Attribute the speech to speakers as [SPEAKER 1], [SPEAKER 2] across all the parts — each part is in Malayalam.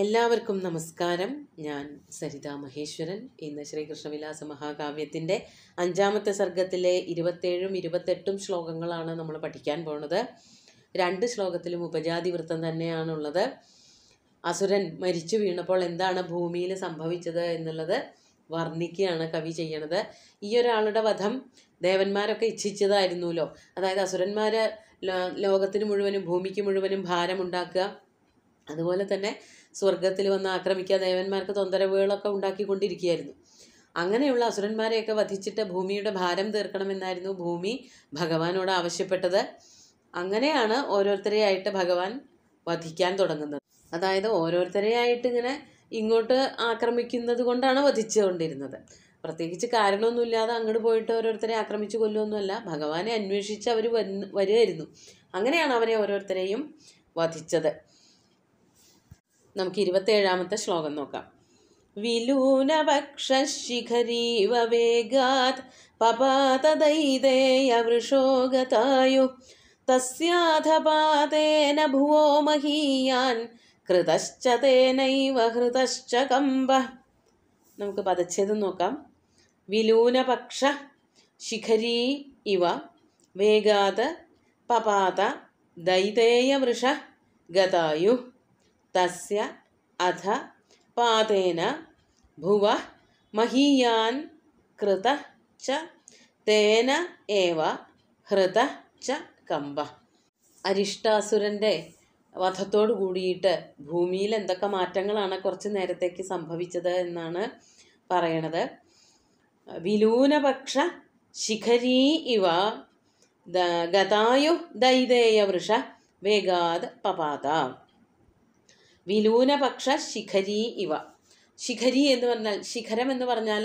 [SPEAKER 1] എല്ലാവർക്കും നമസ്കാരം ഞാൻ സരിതാ മഹേശ്വരൻ ഇന്ന് ശ്രീകൃഷ്ണവിലാസ മഹാകാവ്യത്തിൻ്റെ അഞ്ചാമത്തെ സർഗത്തിലെ ഇരുപത്തേഴും ഇരുപത്തെട്ടും ശ്ലോകങ്ങളാണ് നമ്മൾ പഠിക്കാൻ പോണത് രണ്ട് ശ്ലോകത്തിലും ഉപജാതി വൃത്തം തന്നെയാണുള്ളത് അസുരൻ മരിച്ചു വീണപ്പോൾ എന്താണ് ഭൂമിയിൽ സംഭവിച്ചത് എന്നുള്ളത് വർണ്ണിക്കുകയാണ് കവി ചെയ്യണത് ഈ ഒരാളുടെ വധം ദേവന്മാരൊക്കെ ഇച്ഛിച്ചതായിരുന്നല്ലോ അതായത് അസുരന്മാർ ലോകത്തിന് മുഴുവനും ഭൂമിക്ക് മുഴുവനും ഭാരമുണ്ടാക്കുക അതുപോലെ തന്നെ സ്വർഗത്തിൽ വന്ന് ആക്രമിക്കുക ദേവന്മാർക്ക് തൊന്തരവുകളൊക്കെ ഉണ്ടാക്കിക്കൊണ്ടിരിക്കുകയായിരുന്നു അങ്ങനെയുള്ള അസുരന്മാരെയൊക്കെ വധിച്ചിട്ട് ഭൂമിയുടെ ഭാരം തീർക്കണമെന്നായിരുന്നു ഭൂമി ഭഗവാനോട് ആവശ്യപ്പെട്ടത് അങ്ങനെയാണ് ഓരോരുത്തരെയായിട്ട് ഭഗവാൻ വധിക്കാൻ തുടങ്ങുന്നത് അതായത് ഓരോരുത്തരെയായിട്ട് ഇങ്ങനെ ഇങ്ങോട്ട് ആക്രമിക്കുന്നത് കൊണ്ടാണ് വധിച്ചുകൊണ്ടിരുന്നത് പ്രത്യേകിച്ച് കാരണമൊന്നുമില്ലാതെ അങ്ങോട്ട് പോയിട്ട് ഓരോരുത്തരെ ആക്രമിച്ചു കൊല്ലുമൊന്നുമല്ല ഭഗവാനെ അന്വേഷിച്ച് അവർ വരുമായിരുന്നു അങ്ങനെയാണ് അവരെ ഓരോരുത്തരെയും വധിച്ചത് നമുക്ക് ഇരുപത്തേഴാമത്തെ ശ്ലോകം നോക്കാം വിലൂനവക്ഷശിഖരീവ വേഗാത് പപാതദൈതേയവൃഷോഗതായു തസ്യാധപാതേന ഭുവോ മഹീയാൻ കൃതശ്ച തേനൈവ ഹൃതശ്ച കമ്പ നമുക്ക് പതച്ഛേദം നോക്കാം വിലൂനപക്ഷ ശിഖരീ ഇവ വേഗാത് പപാത ദൈതേയവൃഷ ഗതായു തസ്യ അധ പാതേന ഭുവ മഹീയാൻ കൃത ച തേന ഏവ ഹൃത ച കമ്പ അരിഷ്ടാസുരൻ്റെ വധത്തോടു കൂടിയിട്ട് ഭൂമിയിൽ എന്തൊക്കെ മാറ്റങ്ങളാണ് കുറച്ച് നേരത്തേക്ക് സംഭവിച്ചത് എന്നാണ് പറയണത് വിലൂനപക്ഷ ശിഖരീ ഇവ ഗതായു ദൈതേയ വൃഷ വേഗാത് പപാത വിലൂനപക്ഷ ശിഖരി ഇവ ശിഖരി എന്ന് പറഞ്ഞാൽ ശിഖരം എന്ന് പറഞ്ഞാൽ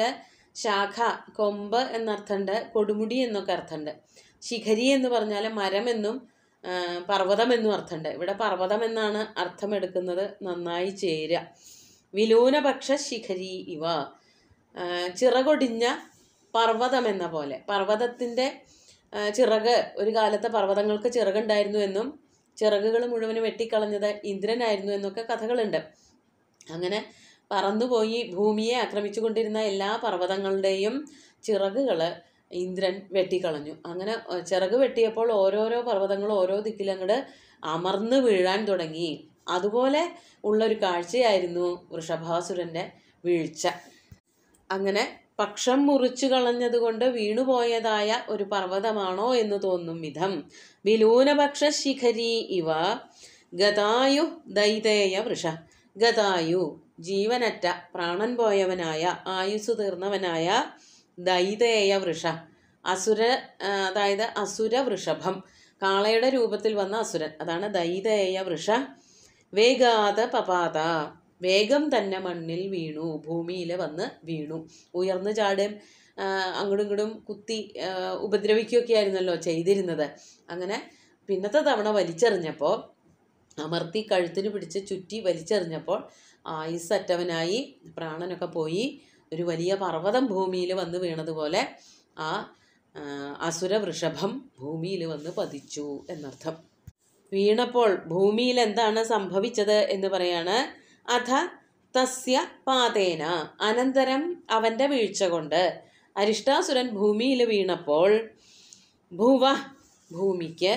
[SPEAKER 1] ശാഖ കൊമ്പ് എന്നർത്ഥമുണ്ട് കൊടുമുടി എന്നൊക്കെ അർത്ഥമുണ്ട് ശിഖരി എന്ന് പറഞ്ഞാൽ മരം എന്നും പർവ്വതം എന്നും അർത്ഥമുണ്ട് ഇവിടെ പർവ്വതം എന്നാണ് അർത്ഥമെടുക്കുന്നത് നന്നായി ചേരുക വിലൂനപക്ഷ ശിഖരി ഇവ ചിറകൊടിഞ്ഞ പർവ്വതം എന്ന പോലെ പർവ്വതത്തിൻ്റെ ചിറക് ഒരു കാലത്ത് പർവ്വതങ്ങൾക്ക് ചിറകുണ്ടായിരുന്നു എന്നും ചിറകുകൾ മുഴുവൻ വെട്ടിക്കളഞ്ഞത് ഇന്ദ്രനായിരുന്നു എന്നൊക്കെ കഥകളുണ്ട് അങ്ങനെ പറന്നുപോയി ഭൂമിയെ ആക്രമിച്ചുകൊണ്ടിരുന്ന എല്ലാ പർവ്വതങ്ങളുടെയും ചിറകുകൾ ഇന്ദ്രൻ വെട്ടിക്കളഞ്ഞു അങ്ങനെ ചിറക് വെട്ടിയപ്പോൾ ഓരോരോ പർവ്വതങ്ങൾ ഓരോ ദിക്കിലങ്ങട് അമർന്നു വീഴാൻ തുടങ്ങി അതുപോലെ ഉള്ളൊരു കാഴ്ചയായിരുന്നു വൃഷഭാസുരൻ്റെ വീഴ്ച അങ്ങനെ പക്ഷം മുറിച്ചു കളഞ്ഞതുകൊണ്ട് വീണുപോയതായ ഒരു പർവ്വതമാണോ എന്ന് തോന്നും വിധം വിലൂനപക്ഷ ശിഖരി ഇവ ഗതായു ദൈതേയ വൃഷ ഗതായു ജീവനറ്റ പ്രാണൻ പോയവനായ ആയുസ് തീർന്നവനായ ദൈതേയ വൃഷ അസുര അതായത് അസുര വൃഷഭം കാളയുടെ രൂപത്തിൽ വന്ന അസുരൻ അതാണ് ദൈതേയ വൃഷ വേഗാത പപാത വേഗം തന്നെ മണ്ണിൽ വീണു ഭൂമിയിൽ വന്ന് വീണു ഉയർന്നു ചാടും അങ്ങോട്ടും ഇങ്ങോട്ടും കുത്തി ഉപദ്രവിക്കുകയൊക്കെ ആയിരുന്നല്ലോ ചെയ്തിരുന്നത് അങ്ങനെ പിന്നത്തെ തവണ വലിച്ചെറിഞ്ഞപ്പോൾ അമർത്തി കഴുത്തിന് പിടിച്ച് ചുറ്റി വലിച്ചെറിഞ്ഞപ്പോൾ ആയുസ് അറ്റവനായി പ്രാണനൊക്കെ പോയി ഒരു വലിയ പർവ്വതം ഭൂമിയിൽ വന്ന് വീണതുപോലെ ആ അസുര വൃഷഭം ഭൂമിയിൽ വന്ന് പതിച്ചു എന്നർത്ഥം വീണപ്പോൾ ഭൂമിയിൽ എന്താണ് സംഭവിച്ചത് എന്ന് പറയാണ് അഥ തസ്യ പാതേന അനന്തരം അവൻ്റെ വീഴ്ച കൊണ്ട് അരിഷ്ടാസുരൻ ഭൂമിയിൽ വീണപ്പോൾ ഭുവ ഭൂമിക്ക്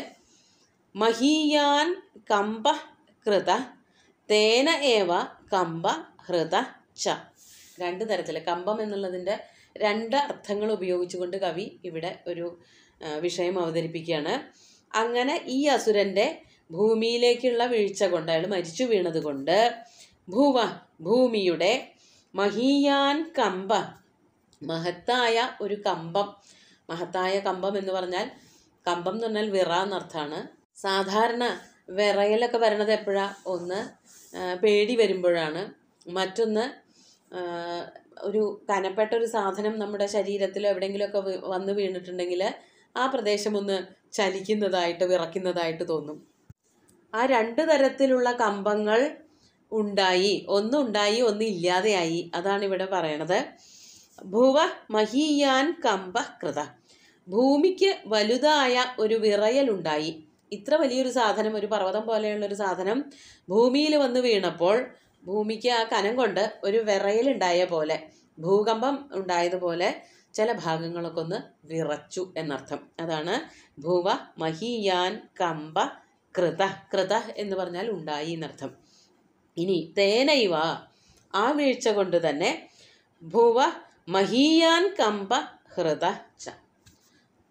[SPEAKER 1] മഹീയാൻ കമ്പ കൃത തേന ഏവ കമ്പ ഹൃത ച രണ്ട് തരത്തിൽ കമ്പം എന്നുള്ളതിൻ്റെ രണ്ട് അർത്ഥങ്ങൾ ഉപയോഗിച്ചുകൊണ്ട് കവി ഇവിടെ ഒരു വിഷയം അവതരിപ്പിക്കുകയാണ് അങ്ങനെ ഈ അസുരൻ്റെ ഭൂമിയിലേക്കുള്ള വീഴ്ച കൊണ്ട് അയാൾ മരിച്ചു വീണത് കൊണ്ട് ഭുവ ഭൂമിയുടെ മഹീയാൻ കമ്പ മഹത്തായ ഒരു കമ്പം മഹത്തായ കമ്പം എന്ന് പറഞ്ഞാൽ കമ്പം എന്ന് പറഞ്ഞാൽ വിറ എന്നർത്ഥമാണ് സാധാരണ വിറയലൊക്കെ വരണത് എപ്പോഴാണ് ഒന്ന് പേടി വരുമ്പോഴാണ് മറ്റൊന്ന് ഒരു കനപ്പെട്ട ഒരു സാധനം നമ്മുടെ ശരീരത്തിലോ എവിടെയെങ്കിലുമൊക്കെ വന്ന് വീണിട്ടുണ്ടെങ്കിൽ ആ പ്രദേശം ഒന്ന് ചലിക്കുന്നതായിട്ട് വിറയ്ക്കുന്നതായിട്ട് തോന്നും ആ രണ്ട് തരത്തിലുള്ള കമ്പങ്ങൾ ഉണ്ടായി ഒന്നുണ്ടായി ഒന്ന് ഇല്ലാതെയായി അതാണ് ഇവിടെ പറയണത് ഭുവ മഹീയാൻ കമ്പ കൃത ഭൂമിക്ക് വലുതായ ഒരു ഉണ്ടായി ഇത്ര വലിയൊരു സാധനം ഒരു പർവ്വതം പോലെയുള്ള ഒരു സാധനം ഭൂമിയിൽ വന്ന് വീണപ്പോൾ ഭൂമിക്ക് ആ കനം കൊണ്ട് ഒരു ഉണ്ടായ പോലെ ഭൂകമ്പം ഉണ്ടായതുപോലെ ചില ഭാഗങ്ങളൊക്കെ ഒന്ന് വിറച്ചു എന്നർത്ഥം അതാണ് ഭുവ മഹീയാൻ കമ്പ കൃത കൃത എന്ന് പറഞ്ഞാൽ ഉണ്ടായി എന്നർത്ഥം ഇനി തേനൈവ ആ വീഴ്ച കൊണ്ട് തന്നെ ഭുവ മഹീയാൻ കമ്പ ഹൃദ ച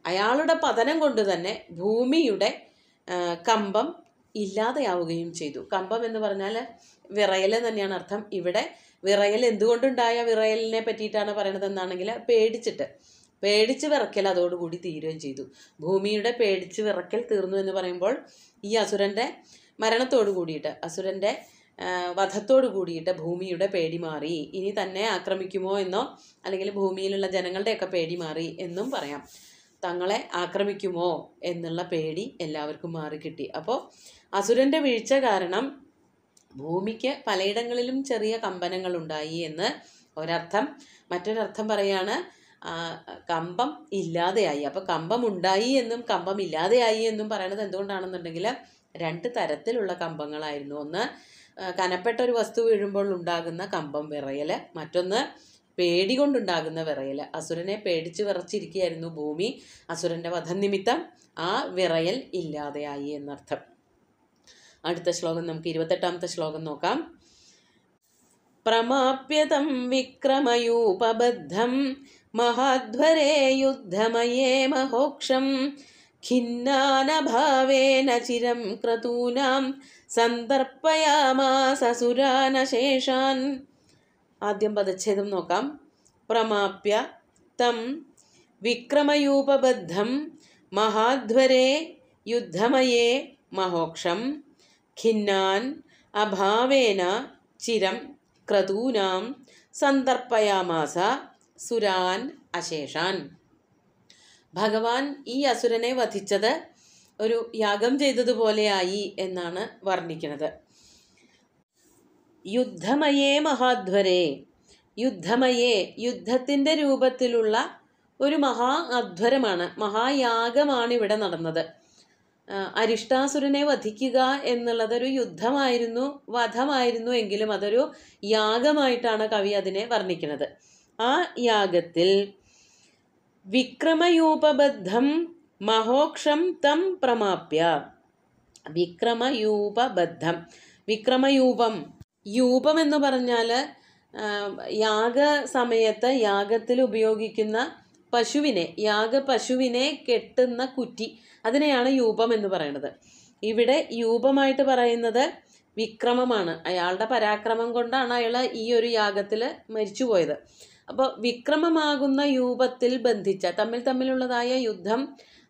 [SPEAKER 1] അയാളുടെ പതനം കൊണ്ട് തന്നെ ഭൂമിയുടെ കമ്പം ഇല്ലാതെയാവുകയും ചെയ്തു കമ്പം എന്ന് പറഞ്ഞാൽ വിറയൽ തന്നെയാണ് അർത്ഥം ഇവിടെ വിറയൽ എന്തുകൊണ്ടുണ്ടായ വിറയലിനെ പറ്റിയിട്ടാണ് പറയണത് എന്നാണെങ്കിൽ പേടിച്ചിട്ട് പേടിച്ച് വിറക്കൽ അതോടുകൂടി തീരുകയും ചെയ്തു ഭൂമിയുടെ പേടിച്ച് വിറക്കൽ തീർന്നു എന്ന് പറയുമ്പോൾ ഈ അസുരൻ്റെ മരണത്തോടു കൂടിയിട്ട് അസുരൻ്റെ വധത്തോടു കൂടിയിട്ട് ഭൂമിയുടെ പേടി മാറി ഇനി തന്നെ ആക്രമിക്കുമോ എന്നോ അല്ലെങ്കിൽ ഭൂമിയിലുള്ള ജനങ്ങളുടെയൊക്കെ പേടി മാറി എന്നും പറയാം തങ്ങളെ ആക്രമിക്കുമോ എന്നുള്ള പേടി എല്ലാവർക്കും മാറിക്കിട്ടി അപ്പോൾ അസുരൻ്റെ വീഴ്ച കാരണം ഭൂമിക്ക് പലയിടങ്ങളിലും ചെറിയ കമ്പനങ്ങൾ ഉണ്ടായി എന്ന് ഒരർത്ഥം മറ്റൊരർത്ഥം പറയാണ് കമ്പം ഇല്ലാതെയായി അപ്പോൾ കമ്പം ഉണ്ടായി എന്നും കമ്പം ഇല്ലാതെയായി എന്നും പറയണത് എന്തുകൊണ്ടാണെന്നുണ്ടെങ്കിൽ രണ്ട് തരത്തിലുള്ള കമ്പങ്ങളായിരുന്നു ഒന്ന് കനപ്പെട്ട ഒരു വസ്തു വീഴുമ്പോൾ ഉണ്ടാകുന്ന കമ്പം വിറയൽ മറ്റൊന്ന് പേടി കൊണ്ടുണ്ടാകുന്ന വിറയൽ അസുരനെ പേടിച്ച് വിറച്ചിരിക്കുകയായിരുന്നു ഭൂമി അസുരന്റെ വധം നിമിത്തം ആ വിറയൽ ഇല്ലാതെയായി എന്നർത്ഥം അടുത്ത ശ്ലോകം നമുക്ക് ഇരുപത്തെട്ടാമത്തെ ശ്ലോകം നോക്കാം പ്രമാപ്യതം വിക്രമയൂപബദ്ധം മഹാധ്വരേ യുദ്ധമയേ മഹോക്ഷം ഖിന്നാനഭാവേന ചിരം ക്രതൂനാം സന്ദർപ്പയാമാസസുരാനശേഷാൻ ആദ്യം പദച്ഛേദം നോക്കാം പ്രമാപ്യ തം വിക്രമയൂപബദ്ധം മഹാധ്വരേ യുദ്ധമയേ മഹോക്ഷം ഖിന്നാൻ അഭാവേന ചിരം ക്രതൂനാം സന്ദർപ്പയാമാസ സുരാൻ അശേഷാൻ ഭഗവാൻ ഈ അസുരനെ വധിച്ചത് ഒരു യാഗം ചെയ്തതുപോലെയായി എന്നാണ് വർണ്ണിക്കുന്നത് യുദ്ധമയേ മഹാധ്വരെ യുദ്ധമയേ യുദ്ധത്തിൻ്റെ രൂപത്തിലുള്ള ഒരു മഹാ അധ്വരമാണ് മഹായാഗമാണ് ഇവിടെ നടന്നത് അരിഷ്ടാസുരനെ വധിക്കുക എന്നുള്ളതൊരു യുദ്ധമായിരുന്നു വധമായിരുന്നു എങ്കിലും അതൊരു യാഗമായിട്ടാണ് കവി അതിനെ വർണ്ണിക്കുന്നത് ആ യാഗത്തിൽ വിക്രമയൂപബദ്ധം മഹോക്ഷം തം പ്രമാപ്യ വിക്രമയൂപബദ്ധം വിക്രമയൂപം യൂപം എന്ന് പറഞ്ഞാൽ യാഗ സമയത്ത് യാഗത്തിൽ ഉപയോഗിക്കുന്ന പശുവിനെ യാഗ പശുവിനെ കെട്ടുന്ന കുറ്റി അതിനെയാണ് യൂപം എന്ന് പറയുന്നത് ഇവിടെ യൂപമായിട്ട് പറയുന്നത് വിക്രമമാണ് അയാളുടെ പരാക്രമം കൊണ്ടാണ് അയാൾ ഈ ഒരു യാഗത്തിൽ മരിച്ചുപോയത് അപ്പോൾ വിക്രമമാകുന്ന യൂപത്തിൽ ബന്ധിച്ച തമ്മിൽ തമ്മിലുള്ളതായ യുദ്ധം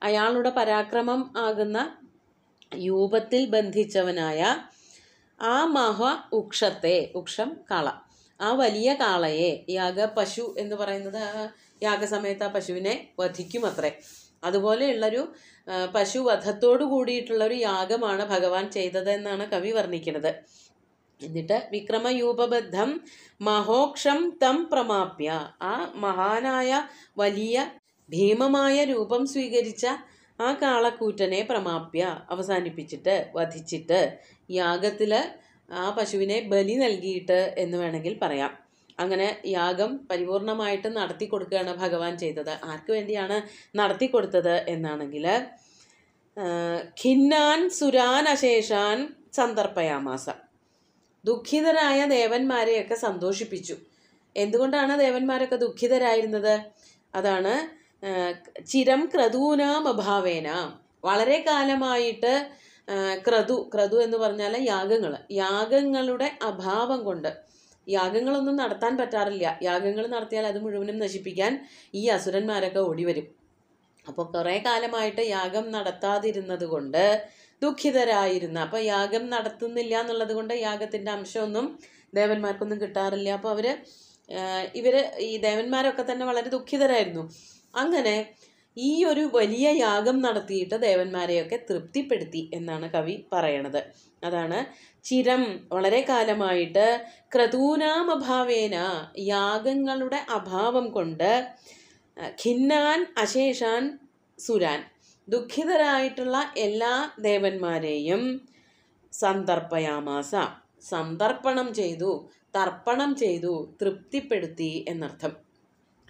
[SPEAKER 1] അയാളുടെ പരാക്രമം ആകുന്ന യൂപത്തിൽ ബന്ധിച്ചവനായ ആ മഹ ഉക്ഷത്തെ ഉക്ഷം കാള ആ വലിയ കാളയെ യാഗ പശു എന്ന് പറയുന്നത് യാഗസമയത്ത് ആ പശുവിനെ വധിക്കും അത്രേ അതുപോലെയുള്ളൊരു പശുവധത്തോടു കൂടിയിട്ടുള്ളൊരു യാഗമാണ് ഭഗവാൻ ചെയ്തതെന്നാണ് കവി വർണ്ണിക്കുന്നത് എന്നിട്ട് വിക്രമയൂപബദ്ധം മഹോക്ഷം തം പ്രമാപ്യ ആ മഹാനായ വലിയ ഭീമമായ രൂപം സ്വീകരിച്ച ആ കാളക്കൂറ്റനെ പ്രമാപ്യ അവസാനിപ്പിച്ചിട്ട് വധിച്ചിട്ട് യാഗത്തിൽ ആ പശുവിനെ ബലി നൽകിയിട്ട് എന്ന് വേണമെങ്കിൽ പറയാം അങ്ങനെ യാഗം പരിപൂർണമായിട്ട് നടത്തി കൊടുക്കുകയാണ് ഭഗവാൻ ചെയ്തത് ആർക്ക് വേണ്ടിയാണ് നടത്തി കൊടുത്തത് എന്നാണെങ്കിൽ ഖിന്നാൻ സുരാൻ അശേഷാൻ സന്ദർഭയാമാസം ദുഃഖിതരായ ദേവന്മാരെയൊക്കെ സന്തോഷിപ്പിച്ചു എന്തുകൊണ്ടാണ് ദേവന്മാരൊക്കെ ദുഃഖിതരായിരുന്നത് അതാണ് ചിരം ക്രതൂനാം അഭാവേന വളരെ കാലമായിട്ട് ക്രതു ക്രതു എന്ന് പറഞ്ഞാൽ യാഗങ്ങൾ യാഗങ്ങളുടെ അഭാവം കൊണ്ട് യാഗങ്ങളൊന്നും നടത്താൻ പറ്റാറില്ല യാഗങ്ങൾ നടത്തിയാൽ അത് മുഴുവനും നശിപ്പിക്കാൻ ഈ അസുരന്മാരൊക്കെ ഓടിവരും അപ്പോൾ കുറേ കാലമായിട്ട് യാഗം നടത്താതിരുന്നത് കൊണ്ട് ദുഃഖിതരായിരുന്നു അപ്പോൾ യാഗം നടത്തുന്നില്ല എന്നുള്ളത് കൊണ്ട് യാഗത്തിൻ്റെ അംശമൊന്നും ദേവന്മാർക്കൊന്നും കിട്ടാറില്ല അപ്പോൾ അവർ ഇവർ ഈ ദേവന്മാരൊക്കെ തന്നെ വളരെ ദുഃഖിതരായിരുന്നു അങ്ങനെ ഈ ഒരു വലിയ യാഗം നടത്തിയിട്ട് ദേവന്മാരെയൊക്കെ തൃപ്തിപ്പെടുത്തി എന്നാണ് കവി പറയണത് അതാണ് ചിരം വളരെ കാലമായിട്ട് ക്രതൂനാമഭാവേന യാഗങ്ങളുടെ അഭാവം കൊണ്ട് ഖിന്നാൻ അശേഷാൻ സുരാൻ ദുഃഖിതരായിട്ടുള്ള എല്ലാ ദേവന്മാരെയും സന്ദർപ്പയാമാസ സന്ദർപ്പണം ചെയ്തു തർപ്പണം ചെയ്തു തൃപ്തിപ്പെടുത്തി എന്നർത്ഥം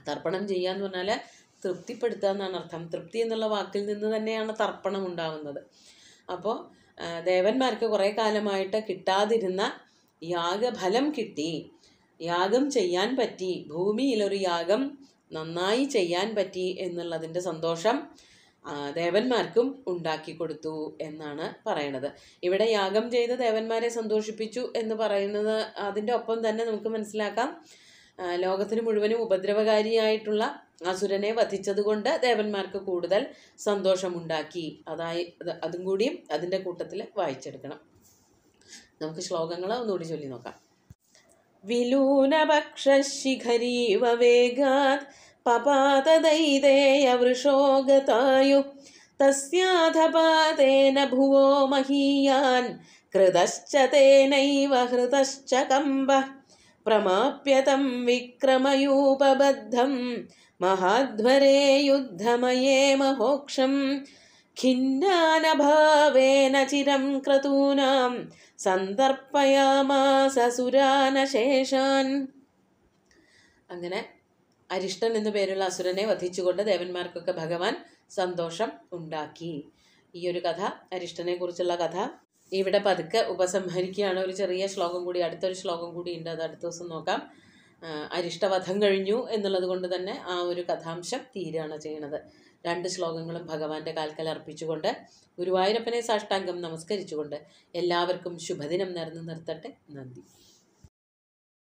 [SPEAKER 1] തർപ്പണം ചെയ്യുക എന്ന് പറഞ്ഞാൽ തൃപ്തിപ്പെടുത്തുക എന്നാണ് അർത്ഥം തൃപ്തി എന്നുള്ള വാക്കിൽ നിന്ന് തന്നെയാണ് തർപ്പണം ഉണ്ടാകുന്നത് അപ്പോൾ ദേവന്മാർക്ക് കുറേ കാലമായിട്ട് കിട്ടാതിരുന്ന യാഗഫലം കിട്ടി യാഗം ചെയ്യാൻ പറ്റി ഭൂമിയിലൊരു യാഗം നന്നായി ചെയ്യാൻ പറ്റി എന്നുള്ളതിൻ്റെ സന്തോഷം ദേവന്മാർക്കും ഉണ്ടാക്കി കൊടുത്തു എന്നാണ് പറയണത് ഇവിടെ യാഗം ചെയ്ത് ദേവന്മാരെ സന്തോഷിപ്പിച്ചു എന്ന് പറയുന്നത് അതിൻ്റെ ഒപ്പം തന്നെ നമുക്ക് മനസ്സിലാക്കാം ലോകത്തിന് മുഴുവനും ഉപദ്രവകാരിയായിട്ടുള്ള അസുരനെ വധിച്ചതുകൊണ്ട് ദേവന്മാർക്ക് കൂടുതൽ സന്തോഷമുണ്ടാക്കി അതായി അതും കൂടിയും അതിൻ്റെ കൂട്ടത്തിൽ വായിച്ചെടുക്കണം നമുക്ക് ശ്ലോകങ്ങൾ ഒന്നുകൂടി ചൊല്ലി നോക്കാം വിലൂനഭക്ഷ ശിഖരീവ വേഗാത് पपातदयितेयवृषोगतायु तस्याधपातेन भुवो महीयान् कृतश्च तेनैव हृतश्च कम्ब प्रमाप्य तं विक्रमयूपबद्धं महाध्वरे युद्धमये महोक्षं खिन्नानभावेन चिरं क्रतूनां सन्तर्पयामासुरान अङ्गने അരിഷ്ടൻ എന്നു പേരുള്ള അസുരനെ വധിച്ചുകൊണ്ട് ദേവന്മാർക്കൊക്കെ ഭഗവാൻ സന്തോഷം ഉണ്ടാക്കി ഈ ഒരു കഥ അരിഷ്ടനെ കുറിച്ചുള്ള കഥ ഇവിടെ പതുക്കെ ഉപസംഹരിക്കുകയാണ് ഒരു ചെറിയ ശ്ലോകം കൂടി അടുത്തൊരു ശ്ലോകം കൂടി ഉണ്ട് അത് അടുത്ത ദിവസം നോക്കാം അരിഷ്ടവധം കഴിഞ്ഞു എന്നുള്ളത് കൊണ്ട് തന്നെ ആ ഒരു കഥാംശം തീരുകയാണ് ചെയ്യണത് രണ്ട് ശ്ലോകങ്ങളും ഭഗവാന്റെ കാൽക്കൽ അർപ്പിച്ചുകൊണ്ട് ഗുരുവായൂരപ്പനെ സാഷ്ടാംഗം നമസ്കരിച്ചുകൊണ്ട് എല്ലാവർക്കും ശുഭദിനം നേർന്നു നിർത്തട്ടെ നന്ദി